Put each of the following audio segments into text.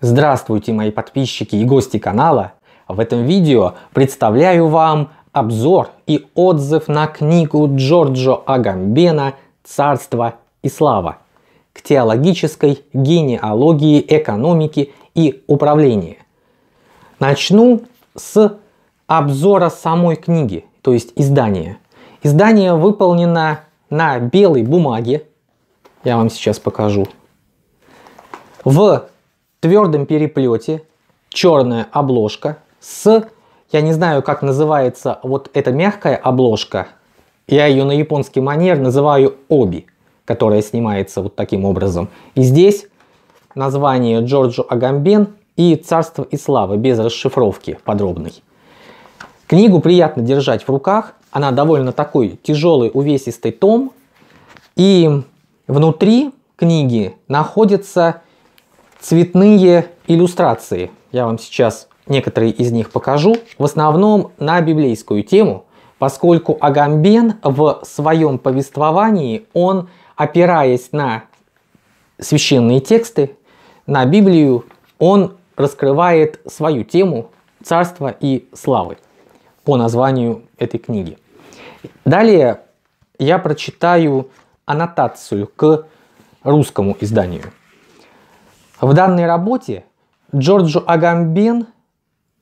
Здравствуйте, мои подписчики и гости канала! В этом видео представляю вам обзор и отзыв на книгу Джорджо Агамбена «Царство и слава» к теологической генеалогии экономики и управления. Начну с обзора самой книги, то есть издания. Издание выполнено на белой бумаге. Я вам сейчас покажу. В твердом переплете, черная обложка с, я не знаю, как называется вот эта мягкая обложка, я ее на японский манер называю оби, которая снимается вот таким образом. И здесь название Джорджо Агамбен и «Царство и слава» без расшифровки подробной. Книгу приятно держать в руках, она довольно такой тяжелый увесистый том, и внутри книги находится цветные иллюстрации. Я вам сейчас некоторые из них покажу. В основном на библейскую тему, поскольку Агамбен в своем повествовании, он, опираясь на священные тексты, на Библию, он раскрывает свою тему царства и славы по названию этой книги. Далее я прочитаю аннотацию к русскому изданию. В данной работе Джорджо Агамбен,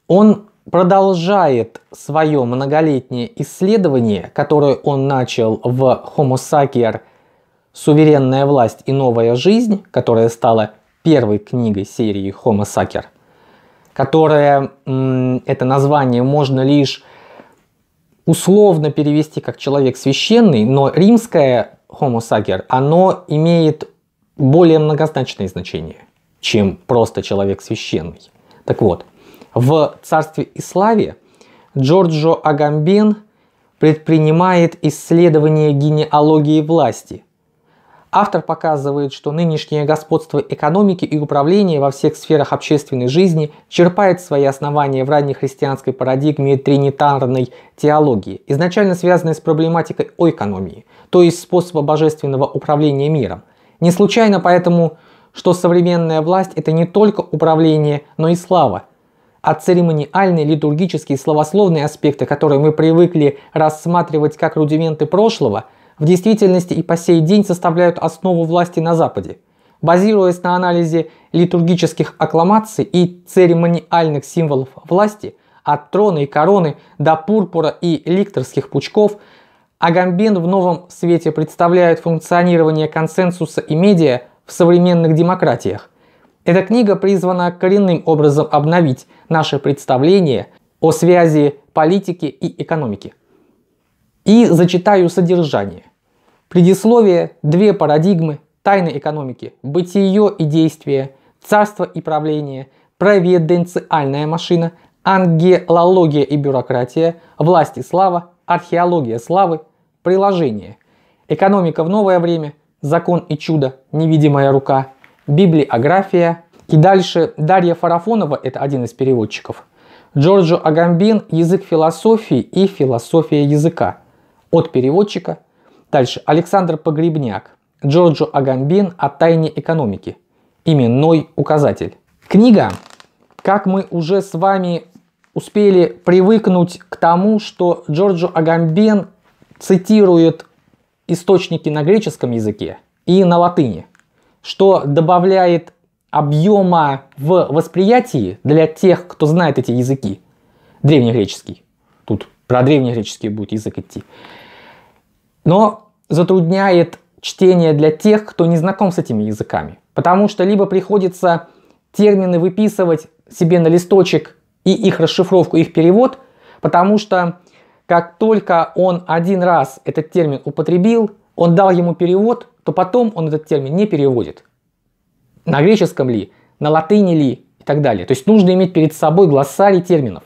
он продолжает свое многолетнее исследование, которое он начал в Homo Sacer «Суверенная власть и новая жизнь», которая стала первой книгой серии Homo Sacer, которое, это название можно лишь условно перевести как «человек священный», но римское Homo Sacer, оно имеет более многозначное значение чем просто человек священный. Так вот, в царстве и славе Джорджо Агамбен предпринимает исследование генеалогии власти. Автор показывает, что нынешнее господство экономики и управления во всех сферах общественной жизни черпает свои основания в ранней христианской парадигме тринитарной теологии, изначально связанной с проблематикой о экономии, то есть способа божественного управления миром. Не случайно поэтому что современная власть – это не только управление, но и слава. А церемониальные, литургические, словословные аспекты, которые мы привыкли рассматривать как рудименты прошлого, в действительности и по сей день составляют основу власти на Западе. Базируясь на анализе литургических аккламаций и церемониальных символов власти, от трона и короны до пурпура и ликторских пучков, Агамбен в новом свете представляет функционирование консенсуса и медиа в современных демократиях. Эта книга призвана коренным образом обновить наше представление о связи политики и экономики. И зачитаю содержание. Предисловие «Две парадигмы. Тайны экономики. Бытие и действие. Царство и правление. Провиденциальная машина. Ангелология и бюрократия. Власть и слава. Археология славы. Приложение. Экономика в новое время – «Закон и чудо», «Невидимая рука», «Библиография». И дальше Дарья Фарафонова, это один из переводчиков, Джорджо Агамбин «Язык философии» и «Философия языка» от переводчика. Дальше Александр Погребняк, Джорджо Агамбин «О тайне экономики», именной указатель. Книга, как мы уже с вами успели привыкнуть к тому, что Джорджо Агамбин цитирует источники на греческом языке и на латыни, что добавляет объема в восприятии для тех, кто знает эти языки. Древнегреческий. Тут про древнегреческий будет язык идти. Но затрудняет чтение для тех, кто не знаком с этими языками. Потому что либо приходится термины выписывать себе на листочек и их расшифровку, их перевод, потому что как только он один раз этот термин употребил, он дал ему перевод, то потом он этот термин не переводит. На греческом ли, на латыни ли и так далее. То есть нужно иметь перед собой глоссарий терминов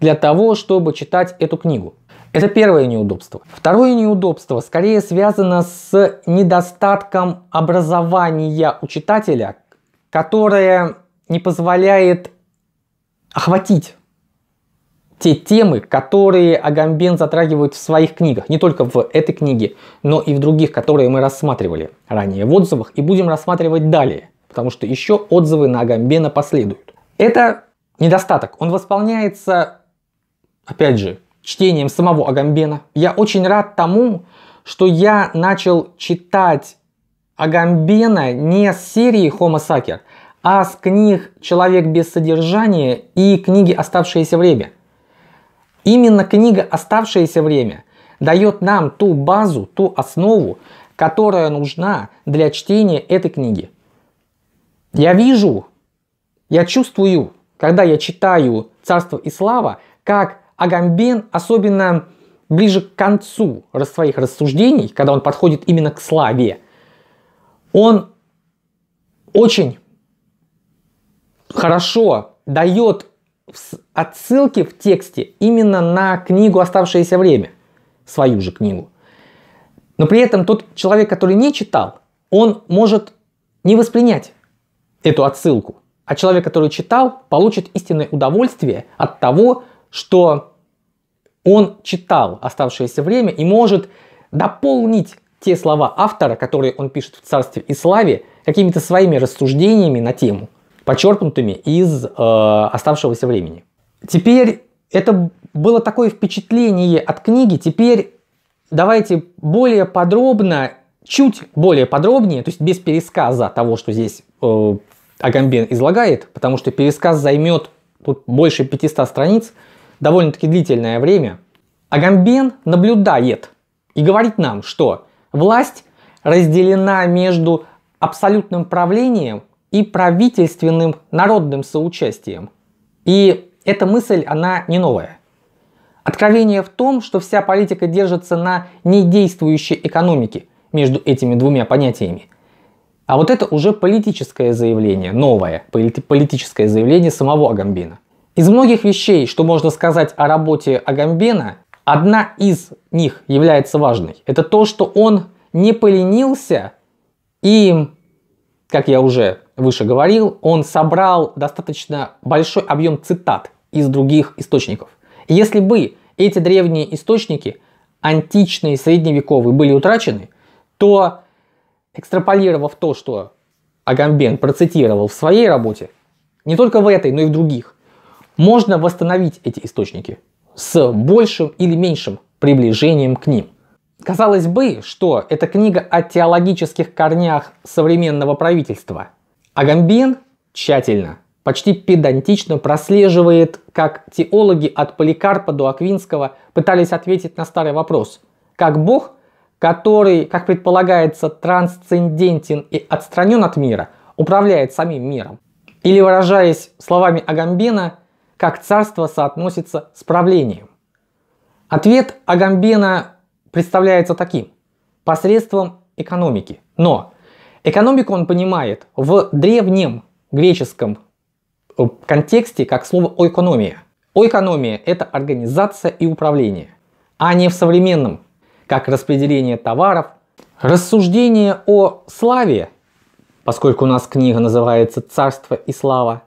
для того, чтобы читать эту книгу. Это первое неудобство. Второе неудобство скорее связано с недостатком образования у читателя, которое не позволяет охватить те темы, которые Агамбен затрагивает в своих книгах, не только в этой книге, но и в других, которые мы рассматривали ранее в отзывах и будем рассматривать далее, потому что еще отзывы на Агамбена последуют. Это недостаток, он восполняется, опять же, чтением самого Агамбена. Я очень рад тому, что я начал читать Агамбена не с серии Homo Sacer, а с книг «Человек без содержания» и книги «Оставшееся время». Именно книга «Оставшееся время» дает нам ту базу, ту основу, которая нужна для чтения этой книги. Я вижу, я чувствую, когда я читаю «Царство и слава», как Агамбен, особенно ближе к концу своих рассуждений, когда он подходит именно к славе, он очень хорошо дает отсылки в тексте именно на книгу «Оставшееся время», свою же книгу. Но при этом тот человек, который не читал, он может не воспринять эту отсылку. А человек, который читал, получит истинное удовольствие от того, что он читал оставшееся время и может дополнить те слова автора, которые он пишет в «Царстве и славе», какими-то своими рассуждениями на тему, почерпнутыми из э, оставшегося времени. Теперь это было такое впечатление от книги. Теперь давайте более подробно, чуть более подробнее, то есть без пересказа того, что здесь э, Агамбен излагает, потому что пересказ займет тут больше 500 страниц, довольно-таки длительное время. Агамбен наблюдает и говорит нам, что власть разделена между абсолютным правлением и правительственным народным соучастием. И эта мысль, она не новая. Откровение в том, что вся политика держится на недействующей экономике между этими двумя понятиями. А вот это уже политическое заявление, новое политическое заявление самого Агамбена. Из многих вещей, что можно сказать о работе Агамбена, одна из них является важной. Это то, что он не поленился и, как я уже выше говорил, он собрал достаточно большой объем цитат из других источников. если бы эти древние источники, античные, средневековые, были утрачены, то экстраполировав то, что Агамбен процитировал в своей работе, не только в этой, но и в других, можно восстановить эти источники с большим или меньшим приближением к ним. Казалось бы, что эта книга о теологических корнях современного правительства. Агамбен тщательно почти педантично прослеживает, как теологи от Поликарпа до Аквинского пытались ответить на старый вопрос. Как Бог, который, как предполагается, трансцендентен и отстранен от мира, управляет самим миром? Или, выражаясь словами Агамбена, как царство соотносится с правлением? Ответ Агамбена представляется таким – посредством экономики. Но экономику он понимает в древнем греческом контексте как слово «экономия». О экономии это организация и управление, а не в современном, как распределение товаров. Рассуждение о славе, поскольку у нас книга называется «Царство и слава»,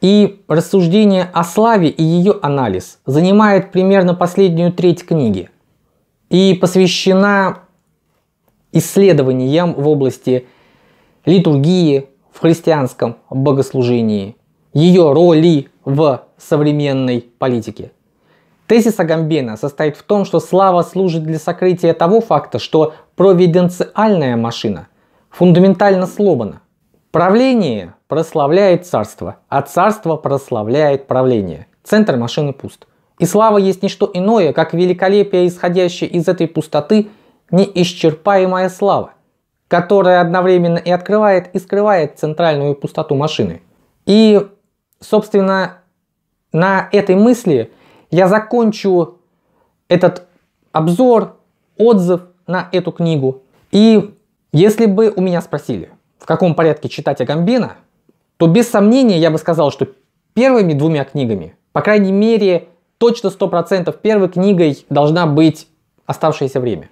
и рассуждение о славе и ее анализ занимает примерно последнюю треть книги и посвящена исследованиям в области литургии в христианском богослужении, ее роли в современной политике. Тезис Агамбена состоит в том, что слава служит для сокрытия того факта, что провиденциальная машина фундаментально сломана. Правление прославляет царство, а царство прославляет правление. Центр машины пуст. И слава есть не что иное, как великолепие, исходящее из этой пустоты, неисчерпаемая слава, которая одновременно и открывает, и скрывает центральную пустоту машины. И собственно, на этой мысли я закончу этот обзор, отзыв на эту книгу. И если бы у меня спросили, в каком порядке читать Агамбена, то без сомнения я бы сказал, что первыми двумя книгами, по крайней мере, точно 100% первой книгой должна быть оставшееся время.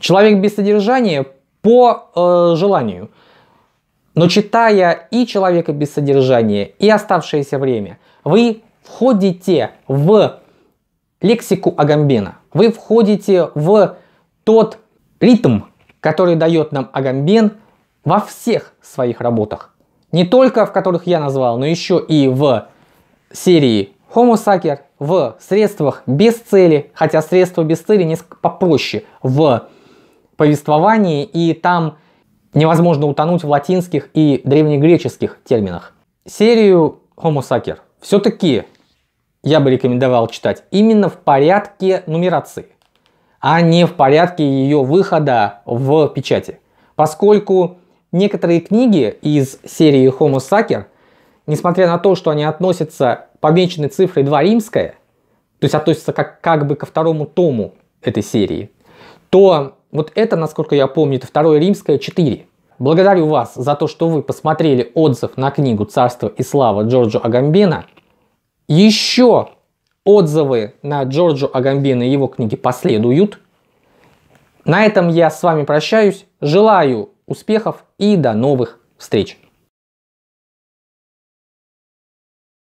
Человек без содержания по э, желанию. Но читая и «Человека без содержания», и «Оставшееся время», вы входите в лексику Агамбена. Вы входите в тот ритм, который дает нам Агамбен во всех своих работах. Не только в которых я назвал, но еще и в серии Homo Sucker, в средствах без цели, хотя средства без цели несколько попроще в повествовании, и там Невозможно утонуть в латинских и древнегреческих терминах. Серию Homo Sacer все-таки я бы рекомендовал читать именно в порядке нумерации, а не в порядке ее выхода в печати. Поскольку некоторые книги из серии Homo Sacer, несмотря на то, что они относятся помеченной цифрой 2 римская, то есть относятся как, как бы ко второму тому этой серии, то вот это, насколько я помню, это второе римское 4. Благодарю вас за то, что вы посмотрели отзыв на книгу «Царство и слава» Джорджо Агамбена. Еще отзывы на Джорджо Агамбена и его книги последуют. На этом я с вами прощаюсь. Желаю успехов и до новых встреч!